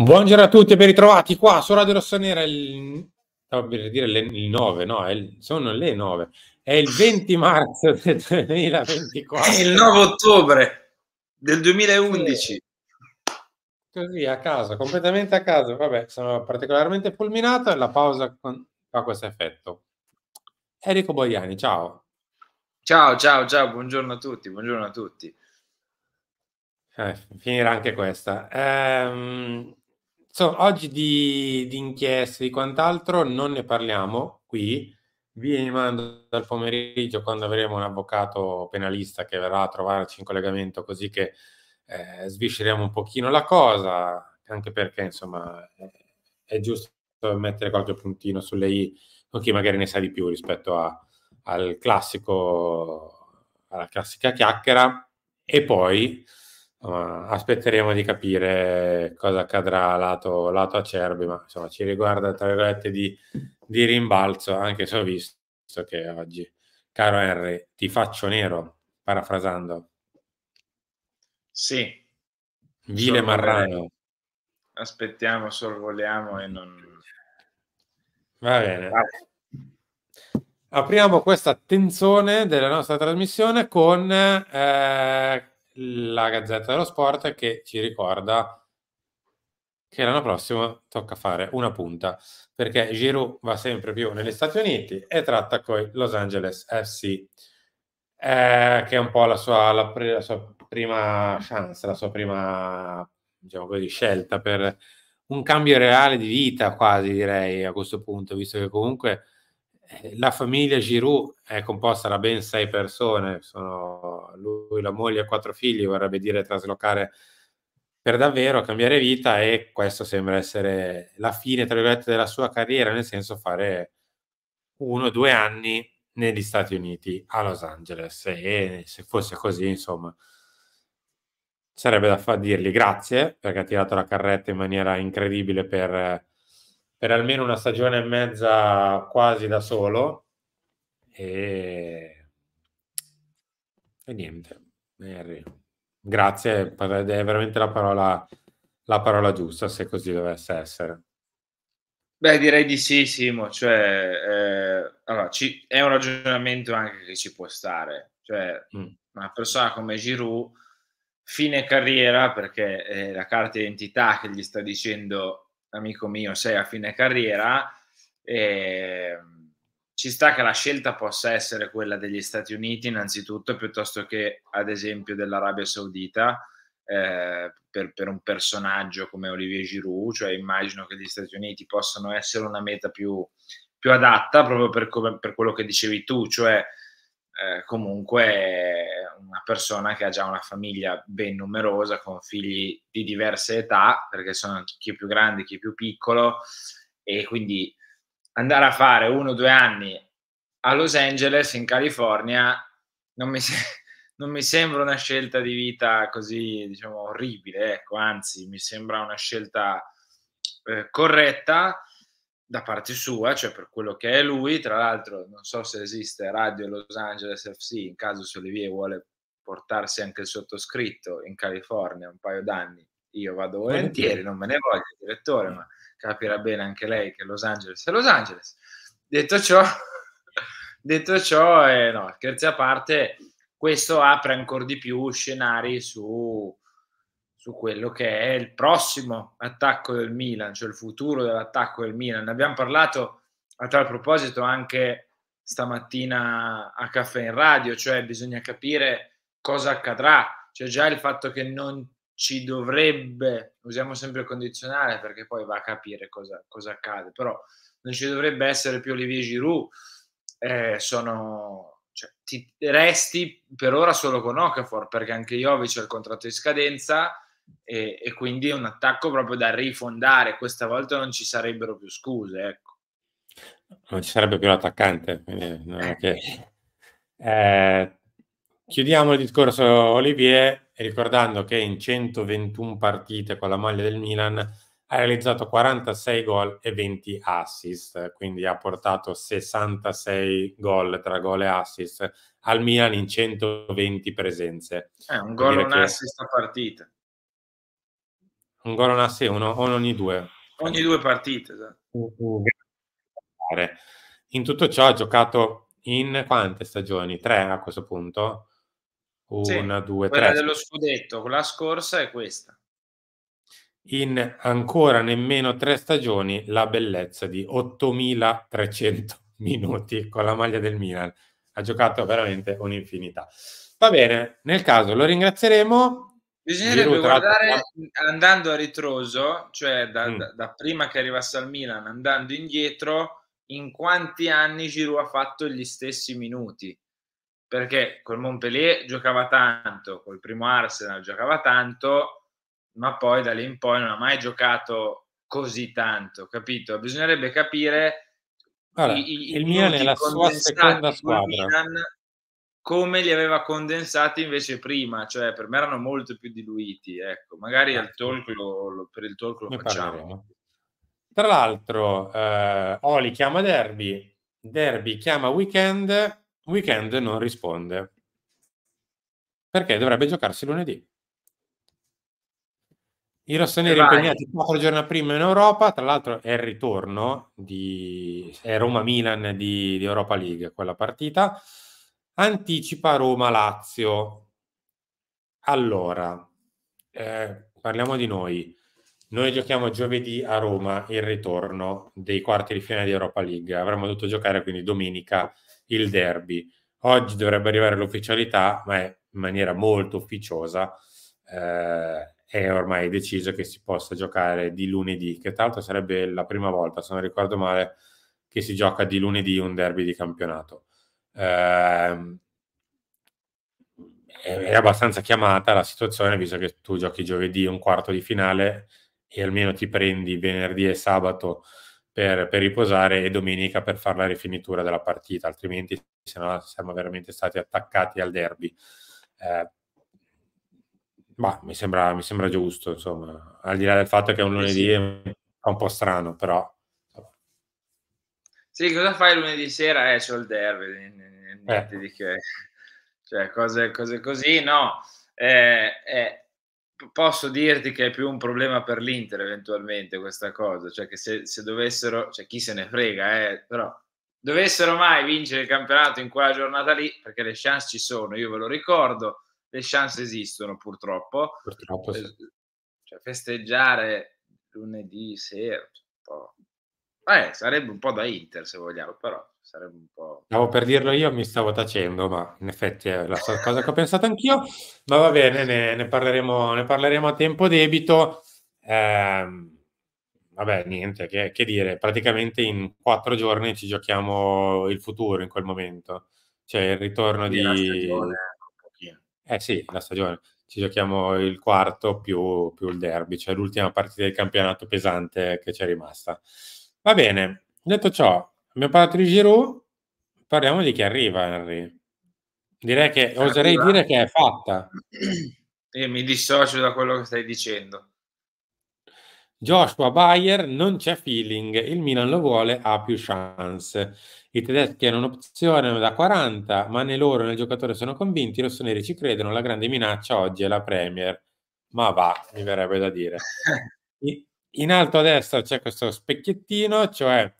Buongiorno a tutti e ben ritrovati qua su Radio Rossonera. Il... Stavo per dire le, il 9, no? Il, sono le 9. È il 20 marzo del 2024. È il 9 ottobre del 2011. Così a caso, completamente a caso. Vabbè, sono particolarmente fulminato e la pausa con... fa questo effetto. Enrico Boiani, ciao. Ciao, ciao, ciao, buongiorno a tutti, buongiorno a tutti. Eh, finirà anche questa. Ehm, So, oggi di, di inchieste, di quant'altro, non ne parliamo qui. Vi rimando dal pomeriggio quando avremo un avvocato penalista che verrà a trovarci in collegamento così che eh, svisceremo un pochino la cosa, anche perché insomma è, è giusto mettere qualche puntino sulle i con chi magari ne sa di più rispetto a, al classico, alla classica chiacchiera. E poi Uh, aspetteremo di capire cosa accadrà lato, lato acerbi, ma insomma ci riguarda tra virgolette di, di rimbalzo, anche se ho visto che oggi, caro Henry, ti faccio nero, parafrasando. Sì. Vile Marrano. Aspettiamo, sorvoliamo e non... Va bene. Va ah. Apriamo questa tenzone della nostra trasmissione con eh, la Gazzetta dello Sport che ci ricorda che l'anno prossimo tocca fare una punta perché Giroud va sempre più negli Stati Uniti e tratta con Los Angeles FC eh, che è un po' la sua, la, la sua, prima chance, la sua prima diciamo così, scelta per un cambio reale di vita quasi direi a questo punto visto che comunque eh, la famiglia Giroud è composta da ben sei persone, sono lui, la moglie e quattro figli, vorrebbe dire traslocare per davvero, cambiare vita e questo sembra essere la fine, tra virgolette, della sua carriera, nel senso fare uno o due anni negli Stati Uniti, a Los Angeles e se fosse così, insomma, sarebbe da far dirgli grazie perché ha tirato la carretta in maniera incredibile per per almeno una stagione e mezza quasi da solo e, e niente Henry. grazie è veramente la parola, la parola giusta se così dovesse essere beh direi di sì Simo cioè, eh, allora, ci, è un ragionamento anche che ci può stare cioè, mm. una persona come Giroud fine carriera perché eh, la carta identità che gli sta dicendo amico mio, sei a fine carriera, eh, ci sta che la scelta possa essere quella degli Stati Uniti innanzitutto, piuttosto che ad esempio dell'Arabia Saudita, eh, per, per, un personaggio come Olivier Giroud, cioè immagino che gli Stati Uniti possano essere una meta più, più adatta proprio per, come, per quello che dicevi tu, cioè eh, comunque una persona che ha già una famiglia ben numerosa, con figli di diverse età, perché sono chi più grande, chi più piccolo, e quindi andare a fare uno o due anni a Los Angeles, in California, non mi, se- non mi sembra una scelta di vita così, diciamo, orribile, ecco, anzi, mi sembra una scelta eh, corretta da parte sua, cioè per quello che è lui, tra l'altro non so se esiste Radio Los Angeles FC, in caso Solivier vuole portarsi anche il sottoscritto in California un paio d'anni, io vado volentieri, non me ne voglio direttore, ma capirà bene anche lei che Los Angeles è Los Angeles. Detto ciò, detto ciò eh, no, scherzi a parte, questo apre ancora di più scenari su su quello che è il prossimo attacco del Milan, cioè il futuro dell'attacco del Milan. Ne abbiamo parlato a tal proposito anche stamattina a Caffè in Radio, cioè bisogna capire cosa accadrà. Cioè già il fatto che non ci dovrebbe, usiamo sempre il condizionale perché poi va a capire cosa, cosa accade, però non ci dovrebbe essere più Olivier Giroud, eh, sono, cioè, ti resti per ora solo con Okafor perché anche Jovic ha il contratto di scadenza e, e quindi è un attacco proprio da rifondare. Questa volta non ci sarebbero più scuse, ecco. Non ci sarebbe più l'attaccante, non è che... Eh, chiudiamo il discorso Olivier ricordando che in 121 partite con la maglia del Milan ha realizzato 46 gol e 20 assist, quindi ha portato 66 gol tra gol e assist al Milan in 120 presenze. È eh, un gol e un che... assist a partita. Un gol a sé, uno, uno ogni due. Ogni due partite, esatto. In tutto ciò ha giocato in quante stagioni? Tre a questo punto? Una, sì, due, quella tre. Quella dello scudetto, la scorsa è questa. In ancora nemmeno tre stagioni la bellezza di 8.300 minuti con la maglia del Milan. Ha giocato veramente un'infinità. Va bene, nel caso lo ringrazieremo Bisognerebbe Giroud, guardare tra... andando a ritroso, cioè da, mm. da, da, prima che arrivasse al Milan, andando indietro, in quanti anni Giroud ha fatto gli stessi minuti. Perché col Montpellier giocava tanto, col primo Arsenal giocava tanto, ma poi da lì in poi non ha mai giocato così tanto, capito? Bisognerebbe capire allora, i, i, il Milan è la sua seconda squadra. Milan, come li aveva condensati invece prima, cioè per me erano molto più diluiti, ecco, magari al certo. talk lo, lo, per il talk lo ne facciamo. Parliamo. Tra l'altro, eh, Oli chiama Derby, Derby chiama Weekend, Weekend non risponde perché dovrebbe giocarsi lunedì. I rossoneri impegnati quattro giorni prima in Europa, tra l'altro è il ritorno di Roma-Milan di, di Europa League quella partita. Anticipa Roma-Lazio. Allora, eh, parliamo di noi. Noi giochiamo giovedì a Roma il ritorno dei quarti di finale di Europa League. Avremmo dovuto giocare quindi domenica il derby. Oggi dovrebbe arrivare l'ufficialità, ma è in maniera molto ufficiosa. Eh, è ormai deciso che si possa giocare di lunedì, che tra l'altro sarebbe la prima volta, se non ricordo male, che si gioca di lunedì un derby di campionato eh, è abbastanza chiamata la situazione, visto che tu giochi giovedì un quarto di finale e almeno ti prendi venerdì e sabato per, per riposare e domenica per fare la rifinitura della partita, altrimenti se no siamo veramente stati attaccati al derby. Eh, bah, mi, sembra, mi, sembra, giusto, insomma, al di là del fatto che è un lunedì è un po' strano, però sì, cosa fai lunedì sera? Eh, c'ho il derby, eh. niente eh. di che. Cioè, cose, cose così, no. Eh, eh, posso dirti che è più un problema per l'Inter eventualmente questa cosa, cioè che se, se dovessero, cioè chi se ne frega, eh, però dovessero mai vincere il campionato in quella giornata lì, perché le chance ci sono, io ve lo ricordo, le chance esistono purtroppo. Purtroppo sì. Eh, cioè, festeggiare lunedì sera, un po' Eh, sarebbe un po' da Inter se vogliamo, però sarebbe un po'... Stavo per dirlo io, mi stavo tacendo, ma in effetti è la stessa cosa che ho pensato anch'io, ma va bene, ne, ne, parleremo, ne parleremo, a tempo debito. Eh, vabbè, niente, che, che, dire, praticamente in quattro giorni ci giochiamo il futuro in quel momento, cioè il ritorno di... La stagione, eh sì, la stagione. Ci giochiamo il quarto più, più il derby, cioè l'ultima partita del campionato pesante che c'è rimasta. Va bene, detto ciò, abbiamo parlato di Giroud, parliamo di chi arriva Henry. Direi che arriva. oserei dire che è fatta. E eh, mi dissocio da quello che stai dicendo. Joshua Bayer non c'è feeling, il Milan lo vuole, ha più chance. I tedeschi hanno un'opzione da 40, ma né loro né il giocatore sono convinti, i rossoneri ci credono, la grande minaccia oggi è la Premier. Ma va, mi verrebbe da dire. in alto a destra c'è questo specchiettino, cioè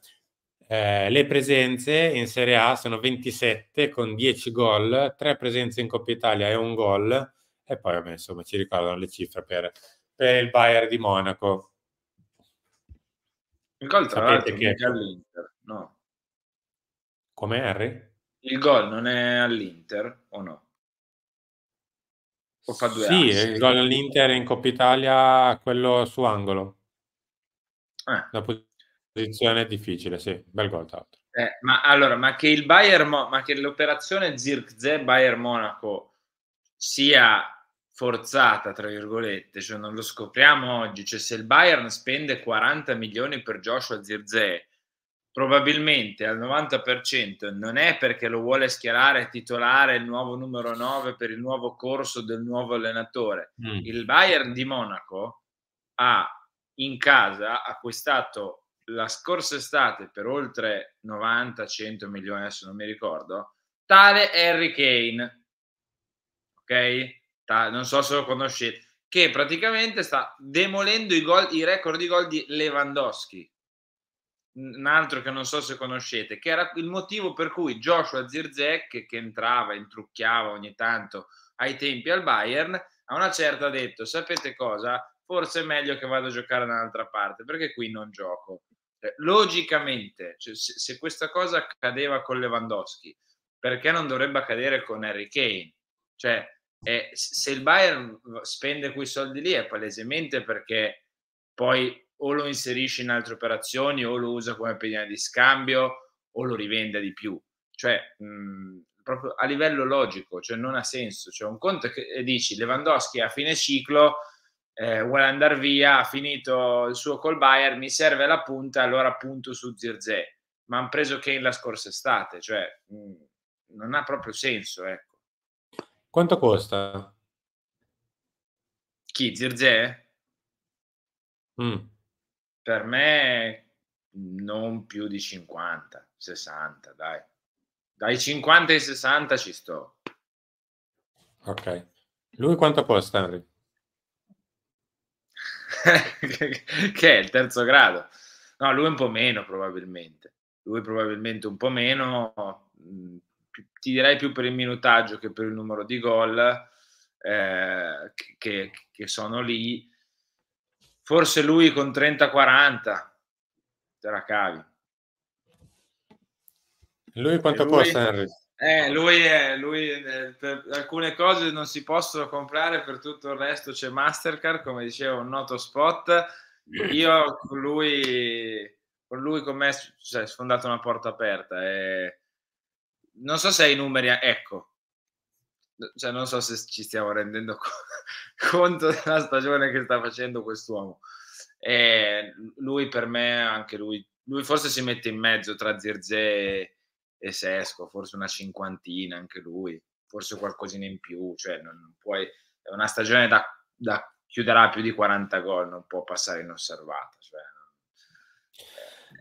eh, le presenze in Serie A sono 27 con 10 gol, 3 presenze in Coppa Italia e un gol, e poi vabbè, insomma ci ricordano le cifre per, per il Bayern di Monaco. Il gol tra l'altro che... è all'Inter, no? Come Harry? Il gol non è all'Inter o no? O fa due sì, anni. il gol all'Inter in Coppa Italia, quello su angolo. Ah. La posizione è difficile, sì, bel gol tra l'altro. Eh, ma allora, ma che, il Bayern, ma che l'operazione Zirkzee Bayern Monaco sia forzata, tra virgolette, cioè non lo scopriamo oggi, cioè se il Bayern spende 40 milioni per Joshua Zirkzee, probabilmente al 90% non è perché lo vuole schierare titolare il nuovo numero 9 per il nuovo corso del nuovo allenatore. Mm. Il Bayern di Monaco ha in casa acquistato la scorsa estate per oltre 90-100 milioni, adesso non mi ricordo, tale Harry Kane, ok? Ta- non so se lo conoscete, che praticamente sta demolendo i, gol, i record di gol di Lewandowski, un altro che non so se conoscete, che era il motivo per cui Joshua Zirzek, che, che entrava, intrucchiava ogni tanto ai tempi al Bayern, a una certa ha detto, sapete cosa? forse è meglio che vado a giocare da un'altra parte perché qui non gioco. Cioè, logicamente, cioè, se, se, questa cosa accadeva con Lewandowski, perché non dovrebbe accadere con Harry Kane? Cioè, eh, se il Bayern spende quei soldi lì è palesemente perché poi o lo inserisce in altre operazioni o lo usa come pedina di scambio o lo rivende di più. Cioè, mh, mhmm, proprio a livello logico, cioè non ha senso. Cioè, un conto che dici Lewandowski a fine ciclo eh, vuole andare via, ha finito il suo col Bayern, mi serve la punta, allora punto su Zirze. Ma hanno preso Kane la scorsa estate, cioè mh, mm, non ha proprio senso. Ecco. Quanto costa? Chi? Zirze? Mm. Per me non più di 50, 60, dai. Dai 50 ai 60 ci sto. Ok. Lui quanto costa, Henry? che è il terzo grado. No, lui un po' meno probabilmente. Lui probabilmente un po' meno, mm, ti direi più per il minutaggio che per il numero di gol eh, che, che, sono lì. Forse lui con 30-40 te la cavi. Lui quanto lui... costa Henry? Eh, lui, è, lui è, per alcune cose non si possono comprare, per tutto il resto c'è Mastercard, come dicevo, un noto spot. Io con lui, con, lui, con me, cioè, sfondato una porta aperta. E... Non so se i numeri, ecco, cioè, non so se ci stiamo rendendo conto della stagione che sta facendo quest'uomo. E lui per me, anche lui, lui forse si mette in mezzo tra Zirze e e Sesco, forse una cinquantina anche lui, forse qualcosina in più, cioè non, puoi, è una stagione da, da chiuderà più di 40 gol, non può passare inosservata. Cioè,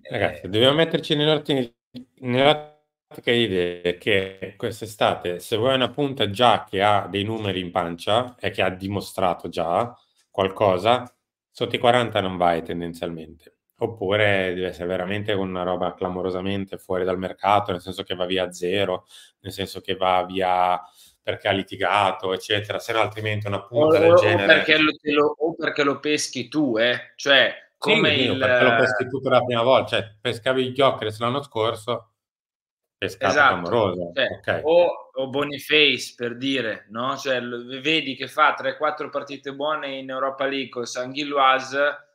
eh, eh, Ragazzi, dobbiamo metterci nell'ottica idea che quest'estate, se vuoi una punta già che ha dei numeri in pancia e che ha dimostrato già qualcosa, sotto i 40 non vai tendenzialmente oppure deve essere veramente una roba clamorosamente fuori dal mercato, nel senso che va via a zero, nel senso che va via perché ha litigato, eccetera, se no altrimenti una punta o, del o genere... Perché lo, o perché lo peschi tu, eh? Cioè, come sì, il... Perché lo peschi tu per la prima volta, cioè pescavi il Giocheres l'anno scorso, pescato esatto. clamoroso. Cioè, okay. o, o, Boniface, per dire, no? Cioè, vedi che fa 3-4 partite buone in Europa League con Sanguilloise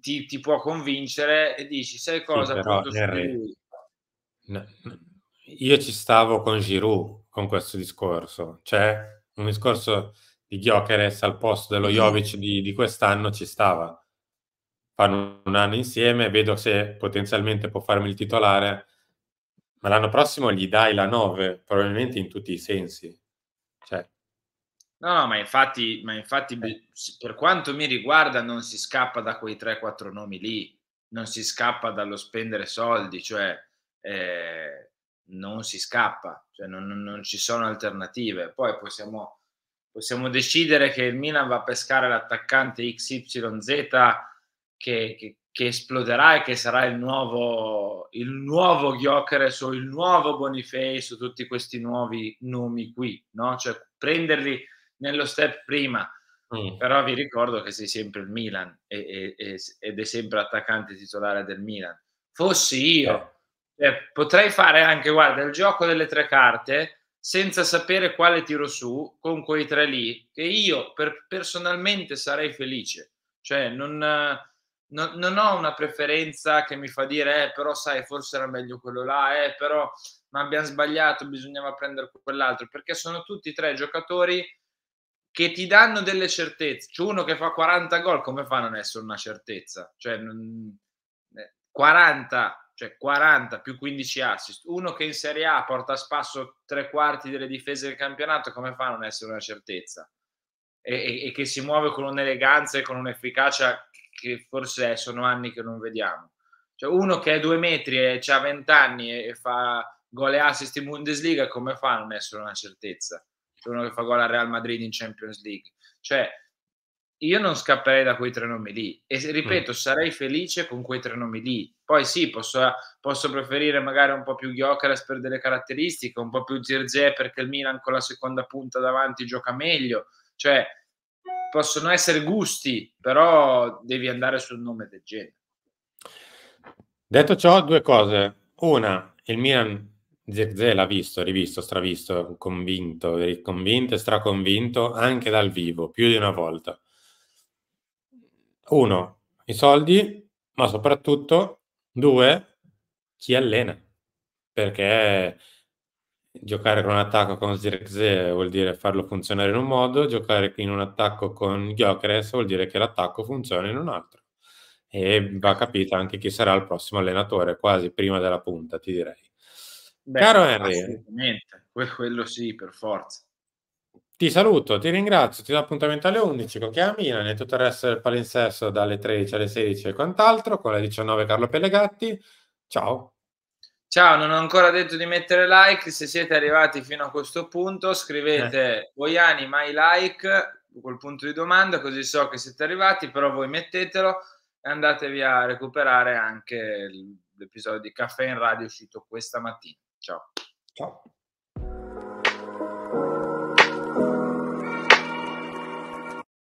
ti, ti, può convincere e dici sai cosa sì, però, Henry, io ci stavo con Giroud con questo discorso cioè un discorso di Giocheres al posto dello mm-hmm. Jovic di, di quest'anno ci stava fanno un anno insieme vedo se potenzialmente può farmi il titolare ma l'anno prossimo gli dai la 9 probabilmente in tutti i sensi No, no, ma infatti, ma infatti eh. per quanto mi riguarda non si scappa da quei 3-4 nomi lì, non si scappa dallo spendere soldi, cioè eh, non si scappa, cioè non, non, ci sono alternative. Poi possiamo, possiamo, decidere che il Milan va a pescare l'attaccante XYZ che, che, che esploderà e che sarà il nuovo, il nuovo Giocheres o il nuovo Boniface o tutti questi nuovi nomi qui, no? Cioè prenderli nello step prima. Mm. Però vi ricordo che sei sempre il Milan e, e, ed è sempre attaccante titolare del Milan. Fossi io, eh, potrei fare anche, guarda, il gioco delle tre carte senza sapere quale tiro su con quei tre lì, che io per, personalmente sarei felice. Cioè, non, non, non, ho una preferenza che mi fa dire, eh, però sai, forse era meglio quello là, eh, però ma abbiamo sbagliato, bisognava prendere quell'altro, perché sono tutti tre giocatori che ti danno delle certezze. C'è uno che fa 40 gol, come fa a non essere una certezza? Cioè, 40, eh, cioè 40 più 15 assist. Uno che in Serie A porta a spasso tre quarti delle difese del campionato, come fa a non essere una certezza? E, e, e che si muove con un'eleganza e con un'efficacia che forse sono anni che non vediamo. Cioè, uno che è due metri e ha 20 anni e, e fa gol e assist in Bundesliga, come fa a non essere una certezza? uno che fa gol al Real Madrid in Champions League. Cioè, io non scapperei da quei tre nomi lì e ripeto, mm. sarei felice con quei tre nomi lì. Poi sì, posso, posso preferire magari un po' più Giocares per delle caratteristiche, un po' più Zirze perché il Milan con la seconda punta davanti gioca meglio. Cioè, possono essere gusti, però devi andare sul nome del genere. Detto ciò, due cose. Una, il Milan Zirze l'ha visto, rivisto, stravisto, convinto, convinto e straconvinto anche dal vivo, più di una volta. Uno, i soldi, ma soprattutto, due, chi allena. Perché giocare con un attacco con Zirze vuol dire farlo funzionare in un modo, giocare in un attacco con Gyökeres vuol dire che l'attacco funziona in un altro. E va capito anche chi sarà il prossimo allenatore, quasi prima della punta, ti direi. Beh, Caro Henry, quello sì, per forza. Ti saluto, ti ringrazio, ti do appuntamento alle 11 con Chiamina Milan e tutto il resto del palinsesto dalle 13 alle 16 e quant'altro, con le 19 Carlo Pellegatti. Ciao. Ciao, non ho ancora detto di mettere like, se siete arrivati fino a questo punto scrivete eh. anni mai like col punto di domanda così so che siete arrivati, però voi mettetelo e andatevi a recuperare anche l'episodio di Caffè in Radio uscito questa mattina. Ciao. Ciao.